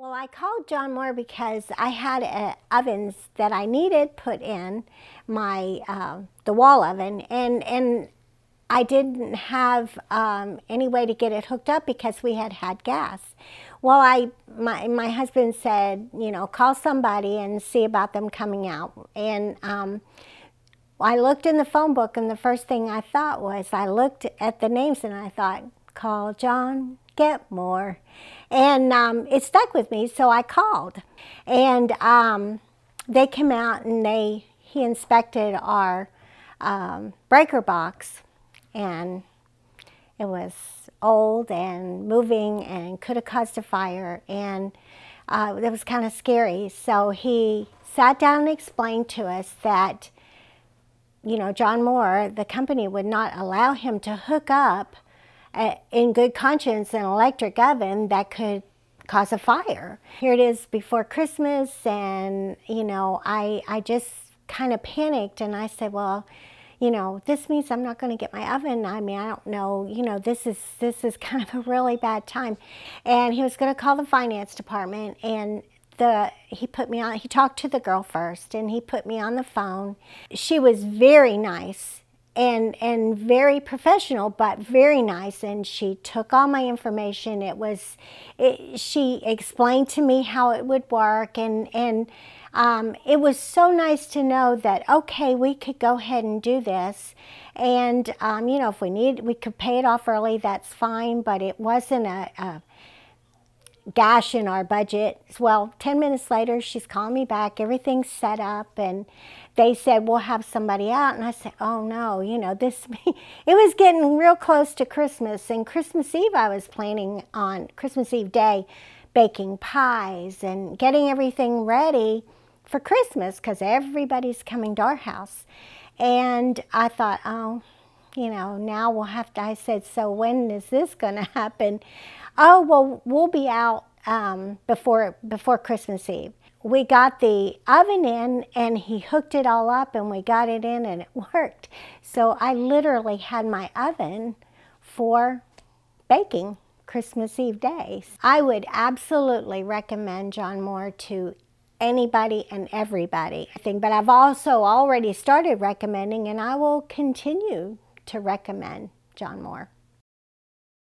Well, I called John Moore because I had uh, ovens that I needed put in my uh, the wall oven, and and I didn't have um, any way to get it hooked up because we had had gas. Well, I my my husband said, you know, call somebody and see about them coming out, and. Um, I looked in the phone book, and the first thing I thought was I looked at the names and I thought, call John Getmore. And um, it stuck with me, so I called. And um, they came out and they he inspected our um, breaker box. And it was old and moving and could have caused a fire. And uh, it was kind of scary. So he sat down and explained to us that you know, John Moore, the company would not allow him to hook up in good conscience an electric oven that could cause a fire. Here it is before Christmas and you know I I just kind of panicked and I said, well, you know, this means I'm not going to get my oven. I mean, I don't know, you know, this is this is kind of a really bad time. And he was going to call the finance department and the he put me on he talked to the girl first and he put me on the phone. She was very nice and and very professional but very nice and she took all my information it was it, she explained to me how it would work and and um, it was so nice to know that okay we could go ahead and do this and um, you know if we need we could pay it off early that's fine but it wasn't a, a gash in our budget. Well, 10 minutes later, she's calling me back. Everything's set up. And they said, we'll have somebody out. And I said, oh no, you know, this, it was getting real close to Christmas. And Christmas Eve, I was planning on Christmas Eve day, baking pies and getting everything ready for Christmas because everybody's coming to our house. And I thought, oh, you know, now we'll have to, I said, so when is this going to happen? Oh, well, we'll be out um, before, before Christmas Eve. We got the oven in and he hooked it all up and we got it in and it worked. So I literally had my oven for baking Christmas Eve day. I would absolutely recommend John Moore to anybody and everybody. I think, but I've also already started recommending and I will continue to recommend John Moore.